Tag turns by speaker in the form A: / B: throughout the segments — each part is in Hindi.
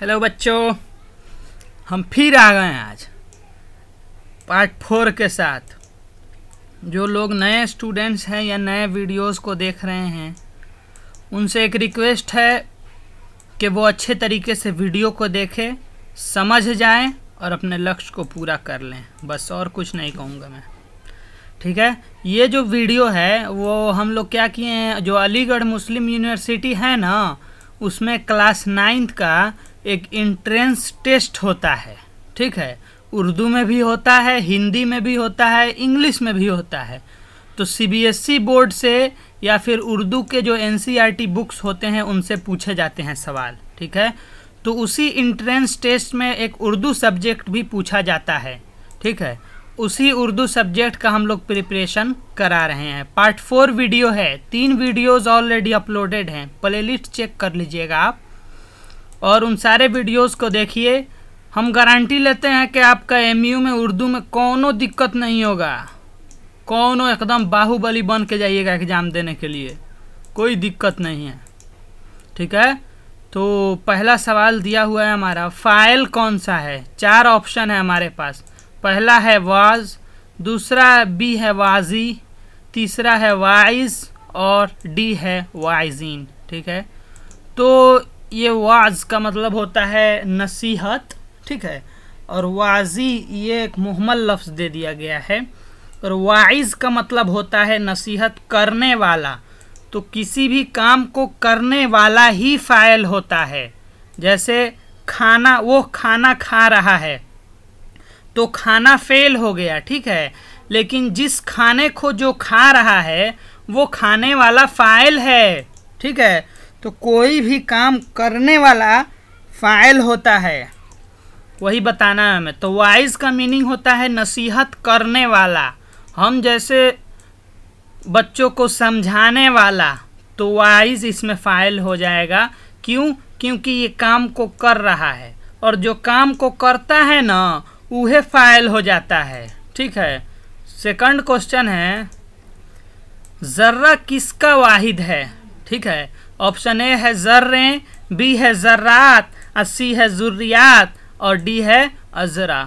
A: हेलो बच्चों हम फिर आ गए हैं आज पार्ट फोर के साथ जो लोग नए स्टूडेंट्स हैं या नए वीडियोस को देख रहे हैं उनसे एक रिक्वेस्ट है कि वो अच्छे तरीके से वीडियो को देखें समझ जाएं और अपने लक्ष्य को पूरा कर लें बस और कुछ नहीं कहूँगा मैं ठीक है ये जो वीडियो है वो हम लोग क्या किए हैं जो अलीगढ़ मुस्लिम यूनिवर्सिटी है ना उसमें क्लास नाइन्थ का एक इंट्रेंस टेस्ट होता है ठीक है उर्दू में भी होता है हिंदी में भी होता है इंग्लिश में भी होता है तो सीबीएसई बोर्ड e से या फिर उर्दू के जो एन बुक्स e होते हैं उनसे पूछे जाते हैं सवाल ठीक है तो उसी इंट्रेंस टेस्ट में एक उर्दू सब्जेक्ट भी पूछा जाता है ठीक है उसी उर्दू सब्जेक्ट का हम लोग प्रिपरेशन करा रहे हैं पार्ट फोर वीडियो है तीन वीडियोज़ ऑलरेडी अपलोडेड हैं प्लेलिस्ट चेक कर लीजिएगा आप और उन सारे वीडियोस को देखिए हम गारंटी लेते हैं कि आपका एम में उर्दू में कोनो दिक्कत नहीं होगा कोनो एकदम बाहुबली बन के जाइएगा एग्ज़ाम देने के लिए कोई दिक्कत नहीं है ठीक है तो पहला सवाल दिया हुआ है हमारा फाइल कौन सा है चार ऑप्शन है हमारे पास पहला है वाज दूसरा बी है वाजी तीसरा है वाइज और डी है वाइजीन ठीक है तो ये वाज का मतलब होता है नसीहत ठीक है और वाजी ये एक मुहमल लफ्ज़ दे दिया गया है और वाइज का मतलब होता है नसीहत करने वाला तो किसी भी काम को करने वाला ही फ़ायल होता है जैसे खाना वो खाना खा रहा है तो खाना फेल हो गया ठीक है लेकिन जिस खाने को जो खा रहा है वो खाने वाला फ़ाइल है ठीक है तो कोई भी काम करने वाला फ़ाइल होता है वही बताना है हमें तो वाइज का मीनिंग होता है नसीहत करने वाला हम जैसे बच्चों को समझाने वाला तो वाइज इसमें फ़ाइल हो जाएगा क्यों क्योंकि ये काम को कर रहा है और जो काम को करता है ना वह फ़ाइल हो जाता है ठीक है सेकंड क्वेश्चन है ज़र्रा किसका वाहिद है ठीक है ऑप्शन ए है ज़र्रे बी है जर्रात और सी है जुर्रियात और डी है अजरा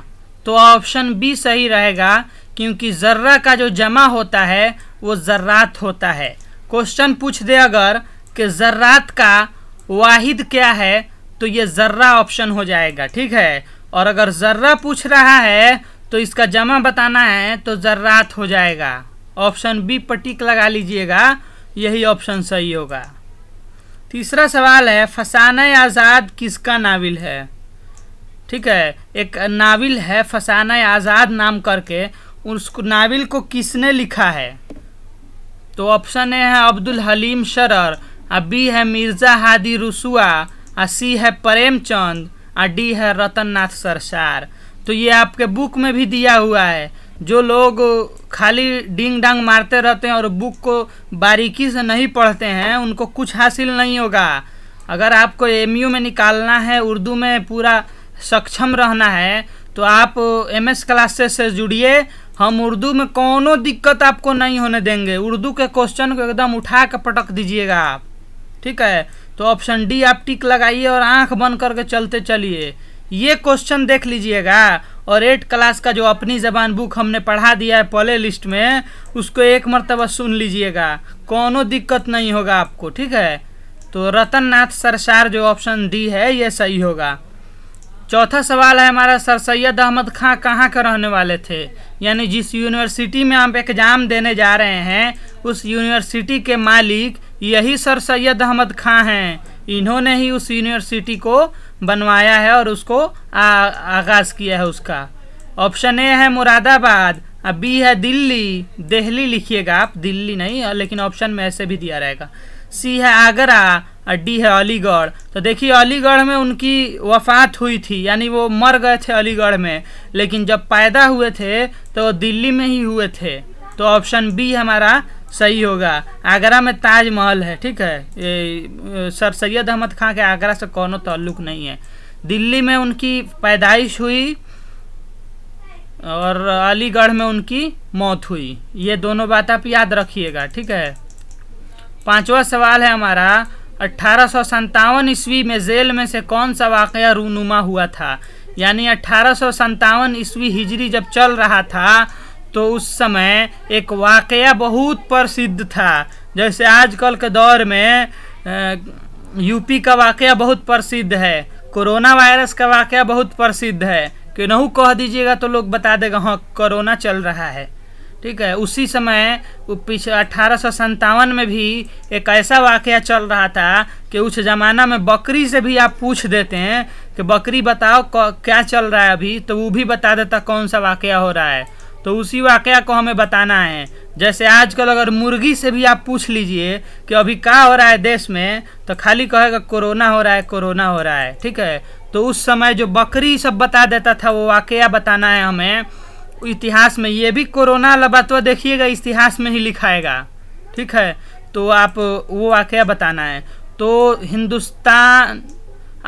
A: तो ऑप्शन बी सही रहेगा क्योंकि जर्रा का जो जमा होता है वो जर्रात होता है क्वेश्चन पूछ दे अगर कि जर्रात का वाहिद क्या है तो ये जर्रा ऑप्शन हो जाएगा ठीक है और अगर जर्रा पूछ रहा है तो इसका जमा बताना है तो जर्रात हो जाएगा ऑप्शन बी पर टिक लगा लीजिएगा यही ऑप्शन सही होगा तीसरा सवाल है फसाना आज़ाद किसका नावल है ठीक है एक नावल है फसाना आज़ाद नाम करके उस नावल को किसने लिखा है तो ऑप्शन ए है अब्दुल हलीम शरर आ बी है मिर्ज़ा हादी रसुआ आ सी है प्रेमचंद और डी है रतन नाथ सरसार तो ये आपके बुक में भी दिया हुआ है जो लोग खाली डिंग डांग मारते रहते हैं और बुक को बारीकी से नहीं पढ़ते हैं उनको कुछ हासिल नहीं होगा अगर आपको एम में निकालना है उर्दू में पूरा सक्षम रहना है तो आप एम एस क्लासेस से जुड़िए हम उर्दू में कोनो दिक्कत आपको नहीं होने देंगे उर्दू के क्वेश्चन को एकदम उठा के पटक दीजिएगा आप ठीक है तो ऑप्शन डी आप टिक लगाइए और आंख बंद करके चलते चलिए ये क्वेश्चन देख लीजिएगा और एट क्लास का जो अपनी ज़बान बुक हमने पढ़ा दिया है प्ले लिस्ट में उसको एक मरतबा सुन लीजिएगा कोनो दिक्कत नहीं होगा आपको ठीक है तो रतन नाथ सरसार जो ऑप्शन डी है ये सही होगा चौथा सवाल है हमारा सर सैयद अहमद खां कहाँ के रहने वाले थे यानी जिस यूनिवर्सिटी में आप एग्ज़ाम देने जा रहे हैं उस यूनिवर्सिटी के मालिक यही सर सैयद अहमद खां हैं इन्होंने ही उस यूनिवर्सिटी को बनवाया है और उसको आगाज़ किया है उसका ऑप्शन ए है मुरादाबाद और बी है दिल्ली दिल्ली लिखिएगा आप दिल्ली नहीं लेकिन ऑप्शन में ऐसे भी दिया रहेगा सी है आगरा और डी है अलीगढ़ तो देखिए अलीगढ़ में उनकी वफ़ात हुई थी यानी वो मर गए थे अलीगढ़ में लेकिन जब पैदा हुए थे तो दिल्ली में ही हुए थे तो ऑप्शन बी हमारा सही होगा आगरा में ताजमहल है ठीक है ए, सर सैयद अहमद खां के आगरा से कोनो ताल्लुक नहीं है दिल्ली में उनकी पैदाइश हुई और अलीगढ़ में उनकी मौत हुई ये दोनों बात आप याद रखिएगा ठीक है पांचवा सवाल है हमारा अट्ठारह ईस्वी में जेल में से कौन सा वाक़ रूनुमा हुआ था यानी अट्ठारह ईस्वी हिजरी जब चल रहा था तो उस समय एक वाक़ बहुत प्रसिद्ध था जैसे आजकल के दौर में यूपी का वाक़ बहुत प्रसिद्ध है कोरोना वायरस का वाक़ बहुत प्रसिद्ध है कि नहू कह दीजिएगा तो लोग बता देगा हाँ कोरोना चल रहा है ठीक है उसी समय पीछे अठारह में भी एक ऐसा वाक़ चल रहा था कि उस ज़माना में बकरी से भी आप पूछ देते हैं कि बकरी बताओ क्या चल रहा है अभी तो वो भी बता देता कौन सा वाक़ हो रहा है तो उसी वाक्य को हमें बताना है जैसे आजकल अगर मुर्गी से भी आप पूछ लीजिए कि अभी क्या हो रहा है देश में तो खाली कहेगा कोरोना हो रहा है कोरोना हो रहा है ठीक है तो उस समय जो बकरी सब बता देता था वो वाक्य बताना है हमें इतिहास में ये भी कोरोना लबातवा देखिएगा इतिहास में ही लिखाएगा ठीक है तो आप वो वाक्य बताना है तो हिंदुस्तान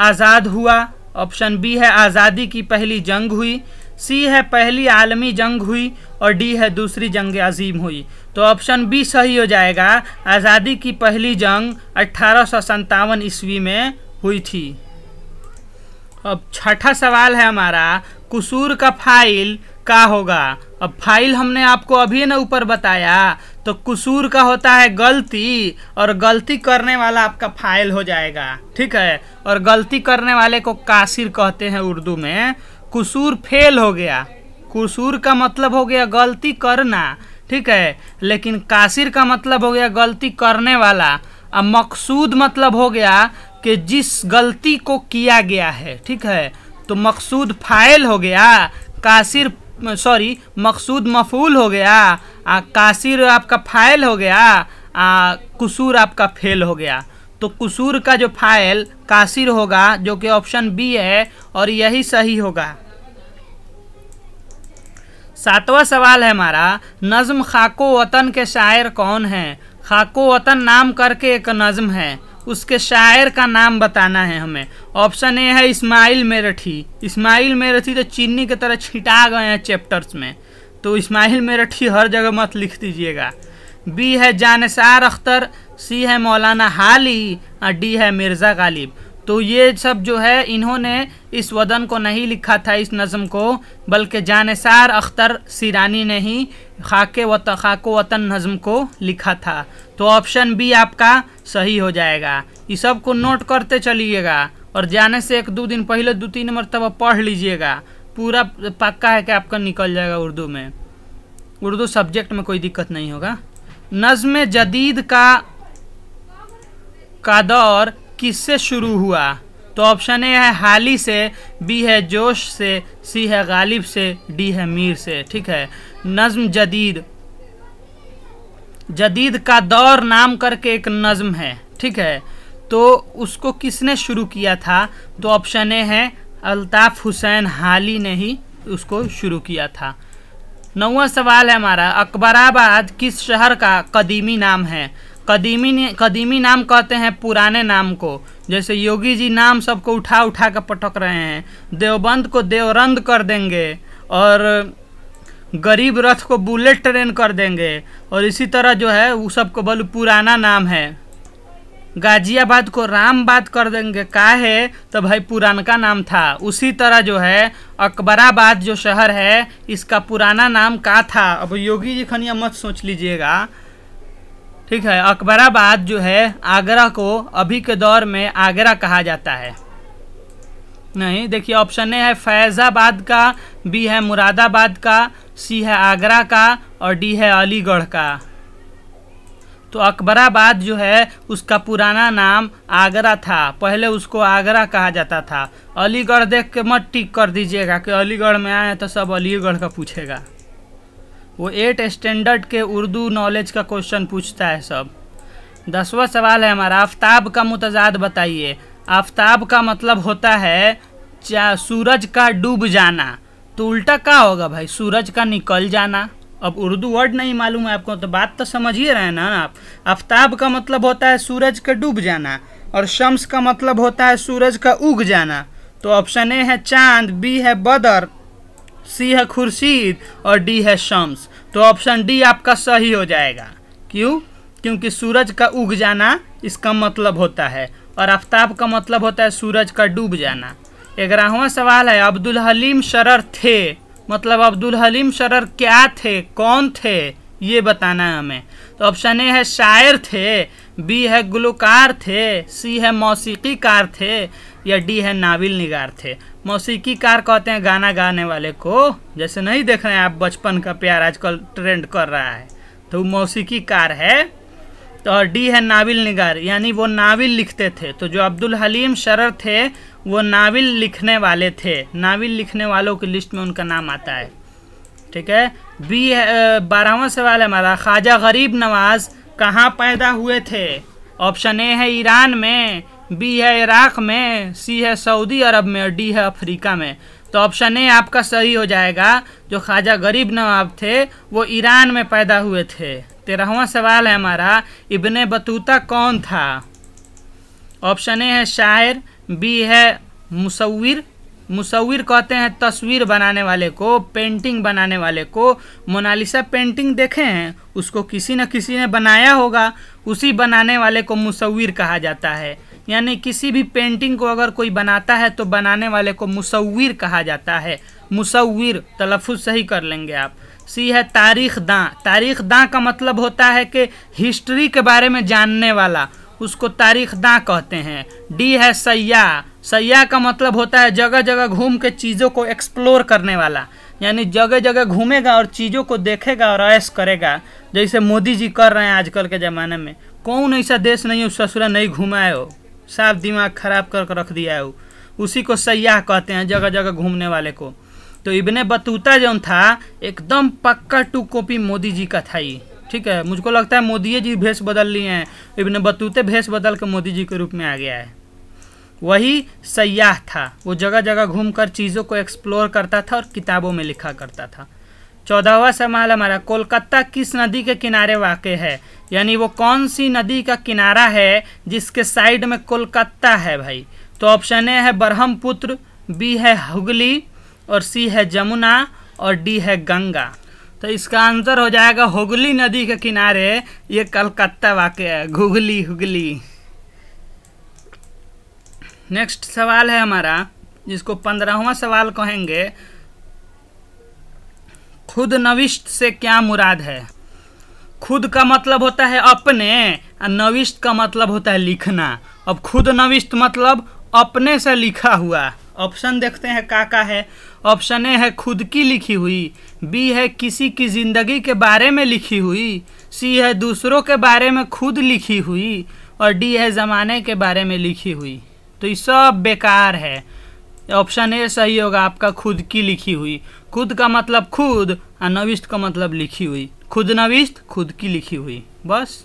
A: आज़ाद हुआ ऑप्शन बी है आज़ादी की पहली जंग हुई सी है पहली आलमी जंग हुई और डी है दूसरी जंग अजीम हुई तो ऑप्शन बी सही हो जाएगा आज़ादी की पहली जंग अट्ठारह ईस्वी में हुई थी अब छठा सवाल है हमारा कसूर का फाइल का होगा अब फाइल हमने आपको अभी ना ऊपर बताया तो कसूर का होता है गलती और गलती करने वाला आपका फाइल हो जाएगा ठीक है और गलती करने वाले को कासिर कहते हैं उर्दू में कसूर फेल हो गया कसूर का मतलब हो गया गलती करना ठीक है लेकिन कासिर का मतलब हो गया गलती करने वाला अब मकसूद मतलब हो गया कि जिस गलती को किया गया है ठीक है तो मकसूद फाइल हो गया कासिर सॉरी मकसूद मफूल हो गया आ, कासिर आपका फाइल हो गया आ, कसूर आपका फेल हो गया तो कसूर का जो फाइल कासिर होगा जो कि ऑप्शन बी है और यही सही होगा सातवां सवाल है हमारा नज़म खाको वतन के शायर कौन हैं खाको वतन नाम करके एक नज़म है उसके शायर का नाम बताना है हमें ऑप्शन ए है इस्माइल मेरठी इस्माइल मेरठी तो चीनी की तरह छिटा गए हैं चैप्टर्स में तो इस्माइल मेरठी हर जगह मत लिख दीजिएगा बी है जानसार अख्तर सी है मौलाना हाली डी है मिर्ज़ा गालिब तो ये सब जो है इन्होंने इस वदन को नहीं लिखा था इस नज़म को बल्कि जानसार अख्तर सिरानी ने ही खाक वत खाक वतन नज़म को लिखा था तो ऑप्शन बी आपका सही हो जाएगा ये सब को नोट करते चलिएगा और जाने से एक दो दिन पहले दो तीन मरतबा पढ़ लीजिएगा पूरा पक्का है कि आपका निकल जाएगा उर्दू में उर्दू सब्जेक्ट में कोई दिक्कत नहीं होगा नज़म जदीद का का दौर किससे शुरू हुआ तो ऑप्शन ए है हाली से बी है जोश से सी है गालिब से डी है मीर से ठीक है नज़म जदीद जदीद का दौर नाम करके एक नज़म है ठीक है तो उसको किसने शुरू किया था तो ऑप्शन ए है अल्ताफ़ हुसैन हाली ने ही उसको शुरू किया था नौवा सवाल है हमारा अकबराबाद किस शहर का कदीमी नाम है कदीमी कदीमी नाम कहते हैं पुराने नाम को जैसे योगी जी नाम सबको उठा उठा कर पटक रहे हैं देवबंद को देवरंद कर देंगे और गरीब रथ को बुलेट ट्रेन कर देंगे और इसी तरह जो है वो सबको बोल पुराना नाम है गाजियाबाद को राम बात कर देंगे का है तो भाई पुरानका नाम था उसी तरह जो है अकबराबाद जो शहर है इसका पुराना नाम का था अब योगी जी खनिया मत सोच लीजिएगा ठीक है अकबराबाद जो है आगरा को अभी के दौर में आगरा कहा जाता है नहीं देखिए ऑप्शन ए है फैज़ाबाद का बी है मुरादाबाद का सी है आगरा का और डी है अलीगढ़ का तो अकबराबाद जो है उसका पुराना नाम आगरा था पहले उसको आगरा कहा जाता था अलीगढ़ देख के मत टिक कर दीजिएगा कि अलीगढ़ में आए तो सब अलीगढ़ का पूछेगा वो एट स्टैंडर्ड के उर्दू नॉलेज का क्वेश्चन पूछता है सब दसवा सवाल है हमारा आफ्ताब का मुतजाद बताइए आफ्ताब का मतलब होता है सूरज का डूब जाना तो उल्टा क्या होगा भाई सूरज का निकल जाना अब उर्दू वर्ड नहीं मालूम है आपको तो बात तो समझ ही रहे ना आप आफ्ताब का मतलब होता है सूरज का डूब जाना और शम्स का मतलब होता है सूरज का उग जाना तो ऑप्शन ए है चांद बी है बदर सी है खुर्शीद और डी है शम्स तो ऑप्शन डी आपका सही हो जाएगा क्यों क्योंकि सूरज का उग जाना इसका मतलब होता है और आफ्ताब का मतलब होता है सूरज का डूब जाना ग्यारहवा सवाल है अब्दुल हलीम शरर थे मतलब अब्दुल हलीम शरर क्या थे कौन थे ये बताना है हमें तो ऑप्शन ए है शायर थे बी है गुलकार थे सी है मौसीकीकार थे या डी है नाविल निगार थे मौसीकी कार कहते हैं गाना गाने वाले को जैसे नहीं देख रहे हैं आप बचपन का प्यार आजकल ट्रेंड कर रहा है तो वो मौसीकी कार है तो और डी है नाविल निगार यानी वो नाविल लिखते थे तो जो अब्दुल हलीम शरर थे वो नाविल लिखने वाले थे नाविल लिखने वालों की लिस्ट में उनका नाम आता है ठीक है बी बारहवा सवाल है हमारा ख्वाजा गरीब नवाज़ कहाँ पैदा हुए थे ऑप्शन ए है ईरान में बी है इराक में सी है सऊदी अरब में और डी है अफ्रीका में तो ऑप्शन ए आपका सही हो जाएगा जो ख्वाजा गरीब नवाब थे वो ईरान में पैदा हुए थे तेरहवा सवाल है हमारा इबन बतूता कौन था ऑप्शन ए है शायर बी है मुसविर मुसविर कहते हैं तस्वीर बनाने वाले को पेंटिंग बनाने वाले को मोनालिसा पेंटिंग देखे हैं उसको किसी न किसी ने बनाया होगा उसी बनाने वाले को मुसविर कहा जाता है यानी किसी भी पेंटिंग को अगर कोई बनाता है तो बनाने वाले को मुसविर कहा जाता है मुसविर तलफ़ सही कर लेंगे आप सी है तारीख दाँ तारीख दाँ का मतलब होता है कि हिस्ट्री के बारे में जानने वाला उसको तारीख दाँ कहते हैं डी है सयाह सयाह का मतलब होता है जगह जगह घूम के चीज़ों को एक्सप्लोर करने वाला यानी जगह जगह घूमेगा और चीज़ों को देखेगा और ऐश करेगा जैसे मोदी जी कर रहे हैं आजकल के ज़माने में कौन ऐसा देश नहीं उस ससुरा नहीं घुमाए हो साफ दिमाग खराब कर रख दिया है उसी को सयाह कहते हैं जगह जगह घूमने वाले को तो इब्न बतूता जौन था एकदम पक्का टू कॉपी मोदी जी का था ये ठीक है मुझको लगता है मोदी जी भेष बदल लिए हैं इबन बतूते भेष बदल के मोदी जी के रूप में आ गया है वही सयाह था वो जगह जगह घूमकर चीज़ों को एक्सप्लोर करता था और किताबों में लिखा करता था चौदहवा सवाल हमारा कोलकाता किस नदी के किनारे वाक़ है यानी वो कौन सी नदी का किनारा है जिसके साइड में कोलकाता है भाई तो ऑप्शन ए है ब्रह्मपुत्र बी है हुगली और सी है जमुना और डी है गंगा तो इसका आंसर हो जाएगा हुगली नदी के किनारे ये कलकत्ता वाक़ है घुगली हुगली नेक्स्ट सवाल है हमारा जिसको पंद्रहवा सवाल कहेंगे खुद नविष्ट से क्या मुराद है खुद का मतलब होता है अपने और नविष्ट का मतलब होता है लिखना अब खुद नविष्ट मतलब अपने से लिखा हुआ ऑप्शन देखते हैं का का है ऑप्शन ए है खुद की लिखी हुई बी है किसी की ज़िंदगी के बारे में लिखी हुई सी है दूसरों के बारे में खुद लिखी हुई और डी है ज़माने के बारे में लिखी हुई तो ये सब बेकार है ऑप्शन ए सही होगा आपका खुद की लिखी हुई खुद का मतलब खुद और नविस्त का मतलब लिखी हुई खुद नविस्त खुद की लिखी हुई बस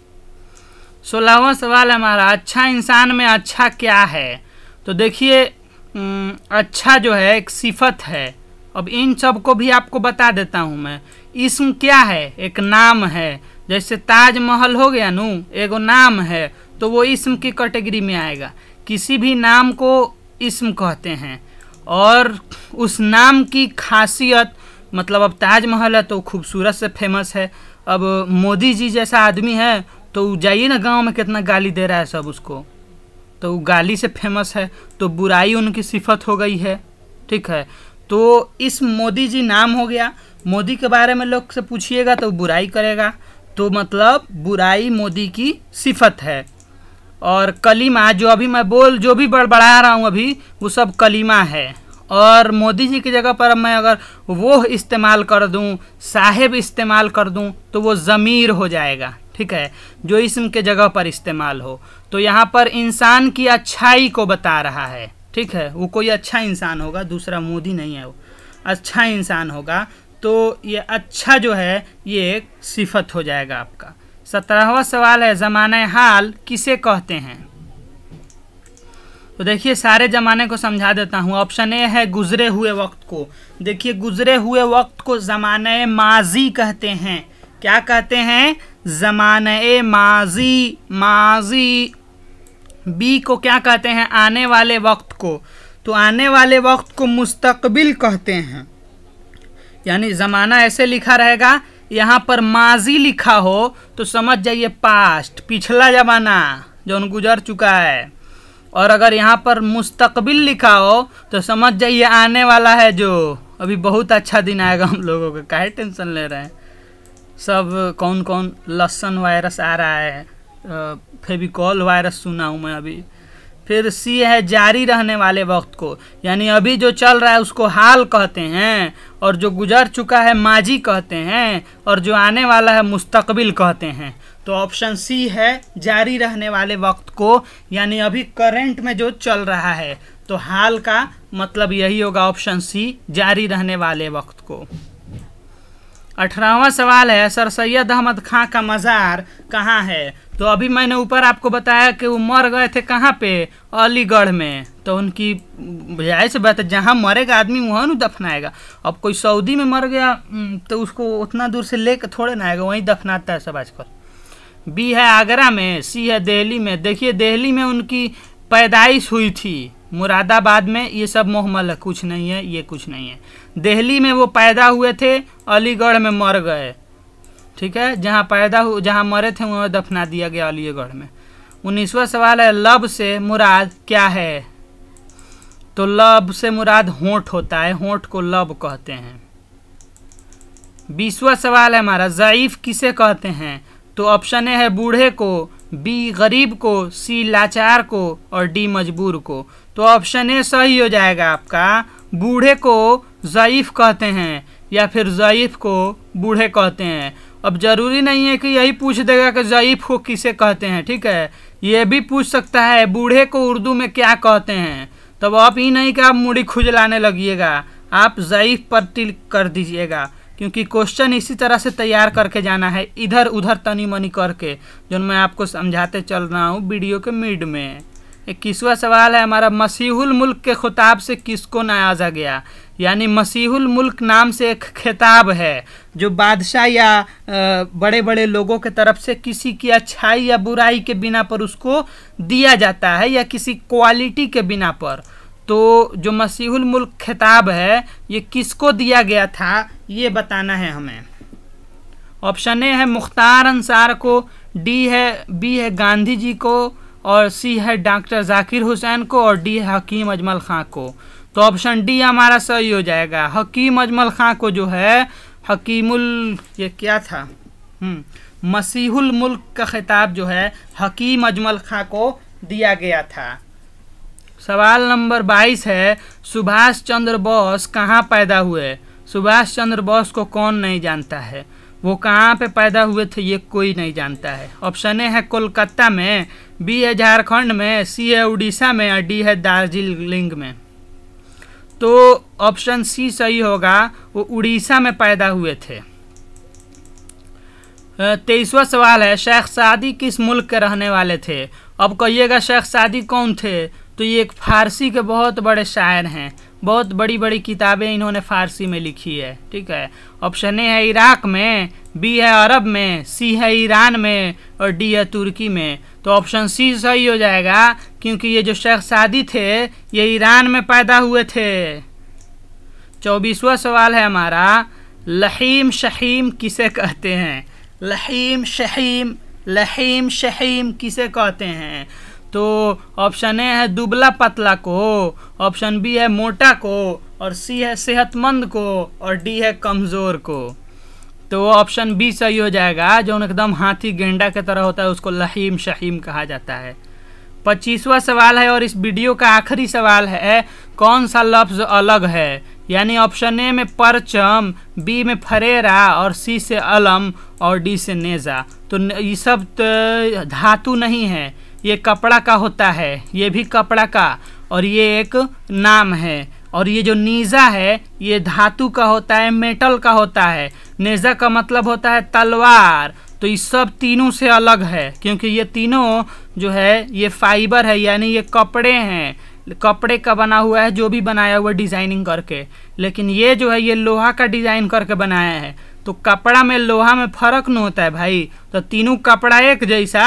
A: सोलहवा सवाल हमारा अच्छा इंसान में अच्छा क्या है तो देखिए अच्छा जो है एक सिफत है अब इन सब को भी आपको बता देता हूँ मैं इसम क्या है एक नाम है जैसे ताजमहल हो गया नू एगो नाम है तो वो इसम की कैटेगरी में आएगा किसी भी नाम को इसम कहते हैं और उस नाम की खासियत मतलब अब ताजमहल है तो खूबसूरत से फेमस है अब मोदी जी जैसा आदमी है तो जाइए ना गांव में कितना गाली दे रहा है सब उसको तो वो गाली से फेमस है तो बुराई उनकी सिफत हो गई है ठीक है तो इस मोदी जी नाम हो गया मोदी के बारे में लोग से पूछिएगा तो बुराई करेगा तो मतलब बुराई मोदी की सिफत है और कलीमा जो अभी मैं बोल जो भी बड़बड़ा रहा हूँ अभी वो सब कलीमा है और मोदी जी की जगह पर मैं अगर वो इस्तेमाल कर दूँ साहेब इस्तेमाल कर दूँ तो वो ज़मीर हो जाएगा ठीक है जो इसम के जगह पर इस्तेमाल हो तो यहाँ पर इंसान की अच्छाई को बता रहा है ठीक है वो कोई अच्छा इंसान होगा दूसरा मोदी नहीं है वो अच्छा इंसान होगा तो ये अच्छा जो है ये एक सिफत हो जाएगा आपका सत्रहवा सवाल है ज़माने हाल किसे कहते हैं तो देखिए सारे ज़माने को समझा देता हूँ ऑप्शन ए है गुजरे हुए वक्त को देखिए गुजरे हुए वक्त को ज़माने माजी कहते हैं क्या कहते हैं ज़मान माजी माजी बी को क्या कहते हैं आने वाले वक्त को तो आने वाले वक्त को मुस्तकबिल कहते हैं यानी ज़माना ऐसे लिखा रहेगा यहाँ पर माजी लिखा हो तो समझ जाइए पास्ट पिछला जमाना जो गुजर चुका है और अगर यहाँ पर मुस्तकबिल लिखा हो तो समझ जाइए आने वाला है जो अभी बहुत अच्छा दिन आएगा हम लोगों का काहे टेंशन ले रहे हैं सब कौन कौन लसन वायरस आ रहा है फेविकॉल वायरस सुना हूँ मैं अभी फिर सी है जारी रहने वाले वक्त को यानी अभी जो चल रहा है उसको हाल कहते हैं और जो गुजर चुका है माजी कहते हैं और जो आने वाला है मुस्तकबिल कहते हैं तो ऑप्शन सी है जारी रहने वाले वक्त को यानी अभी करेंट में जो चल रहा है तो हाल का मतलब यही होगा ऑप्शन सी जारी रहने वाले वक्त को अठारहवा सवाल है सर सैयद अहमद खां का मज़ार कहाँ है तो अभी मैंने ऊपर आपको बताया कि वो मर गए थे कहाँ पे अलीगढ़ में तो उनकी बजाय से बात है जहाँ मरेगा आदमी वहाँ न दफनाएगा अब कोई सऊदी में मर गया तो उसको उतना दूर से ले कर थोड़े ना आएगा वहीं दफनाता है सब आजकल बी है आगरा में सी है दिल्ली में देखिए दिल्ली में उनकी पैदाइश हुई थी मुरादाबाद में ये सब मोहम्मल है कुछ नहीं है ये कुछ नहीं है दिल्ली में वो पैदा हुए थे अलीगढ़ में मर गए ठीक है जहाँ पैदा हुए जहाँ मरे थे वहाँ दफना दिया गया अलीगढ़ में उन्नीसवा सवाल है लब से मुराद क्या है तो लब से मुराद होंठ होता है होंठ को लब कहते हैं बीसवा सवाल है हमारा ज़ईफ़ किसे कहते हैं तो ऑप्शन ए है बूढ़े को बी गरीब को सी लाचार को और डी मजबूर को तो ऑप्शन ए सही हो जाएगा आपका बूढ़े को ज़यीफ़ कहते हैं या फिर ज़यीफ़ को बूढ़े कहते हैं अब ज़रूरी नहीं है कि यही पूछ देगा कि ज़यीफ़ को किसे कहते हैं ठीक है ये भी पूछ सकता है बूढ़े को उर्दू में क्या कहते हैं तब आप ही नहीं कि आप मुड़ी खुजलाने लगिएगा आप ज़यीफ़ पर टिल कर दीजिएगा क्योंकि क्वेश्चन इसी तरह से तैयार करके जाना है इधर उधर तनी मनी करके जो मैं आपको समझाते चल रहा हूँ वीडियो के मिड में इक्कीसवा सवाल है हमारा मसीहुल मुल्क के खिताब से किसको नवाजा गया यानी मसीहुल मुल्क नाम से एक खिताब है जो बादशाह या बड़े बड़े लोगों के तरफ से किसी की अच्छाई या बुराई के बिना पर उसको दिया जाता है या किसी क्वालिटी के बिना पर तो जो मसीहुल मुल्क खिताब है ये किसको दिया गया था ये बताना है हमें ऑप्शन ए है मुख्तार अंसार को डी है बी है गांधी जी को और सी है डॉक्टर जाकिर हुसैन को और डी है हकीम अजमल खां को तो ऑप्शन डी हमारा सही हो जाएगा हकीम अजमल खां को जो है हकीमुल ये क्या था हम्म, मसीहुल मुल्क का खिताब जो है हकीम अजमल खां को दिया गया था सवाल नंबर बाईस है सुभाष चंद्र बोस कहाँ पैदा हुए सुभाष चंद्र बोस को कौन नहीं जानता है वो कहाँ पे पैदा हुए थे ये कोई नहीं जानता है ऑप्शन ए है कोलकाता में बी है झारखंड में सी है उड़ीसा में और डी है दार्जिलिंग में तो ऑप्शन सी सही होगा वो उड़ीसा में पैदा हुए थे तेईसवा सवाल है शेख सादी किस मुल्क के रहने वाले थे अब कहिएगा शेख सादी कौन थे तो ये एक फारसी के बहुत बड़े शायर हैं बहुत बड़ी बड़ी किताबें इन्होंने फारसी में लिखी है ठीक है ऑप्शन ए है इराक में बी है अरब में सी है ईरान में और डी है तुर्की में तो ऑप्शन सी सही हो जाएगा क्योंकि ये जो शेख सादी थे ये ईरान में पैदा हुए थे चौबीसवा सवाल है हमारा लहीम शहीम किसे कहते हैं लहीम शहीम लहीम शहीम किसे कहते हैं तो ऑप्शन ए है दुबला पतला को ऑप्शन बी है मोटा को और सी है सेहतमंद को और डी है कमज़ोर को तो ऑप्शन बी सही हो जाएगा जो एकदम हाथी गेंडा की तरह होता है उसको लहीम शहीम कहा जाता है पच्चीसवा सवाल है और इस वीडियो का आखिरी सवाल है कौन सा लफ्ज़ अलग है यानी ऑप्शन ए में परचम बी में फरेरा और सी से अलम और डी से नेज़ा तो ये सब धातु नहीं है ये कपड़ा का होता है ये भी कपड़ा का और ये एक नाम है और ये जो नीज़ा है ये धातु का होता है मेटल का होता है नेज़ा का मतलब होता है तलवार तो इस सब तीनों से अलग है क्योंकि ये तीनों जो है ये फाइबर है यानी ये कपड़े हैं कपड़े का बना हुआ है जो भी बनाया हुआ डिज़ाइनिंग करके लेकिन ये जो है ये लोहा का डिज़ाइन करके बनाया है तो कपड़ा में लोहा में फ़र्क न होता है भाई तो तीनों कपड़ा एक जैसा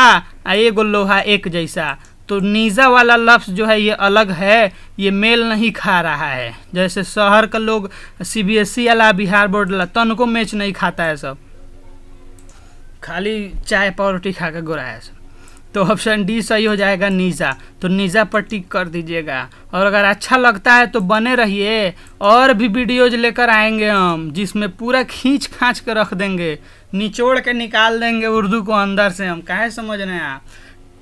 A: एगो लोहा एक जैसा तो नीजा वाला लफ्ज़ जो है ये अलग है ये मेल नहीं खा रहा है जैसे शहर का लोग सी बी एस ई वाला बिहार बोर्ड वाला तन को मैच नहीं खाता है सब खाली चाय पावरोटी खा कर गोरा है सब तो ऑप्शन डी सही हो जाएगा नीजा तो नीजा पर टिक कर दीजिएगा और अगर अच्छा लगता है तो बने रहिए और भी वीडियोज लेकर आएंगे हम जिसमें पूरा खींच खाँच कर रख देंगे निचोड़ के निकाल देंगे उर्दू को अंदर से हम कहें समझ रहे हैं आप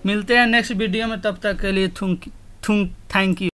A: मिलते हैं नेक्स्ट वीडियो में तब तक के लिए थुंक थुंक थैंक यू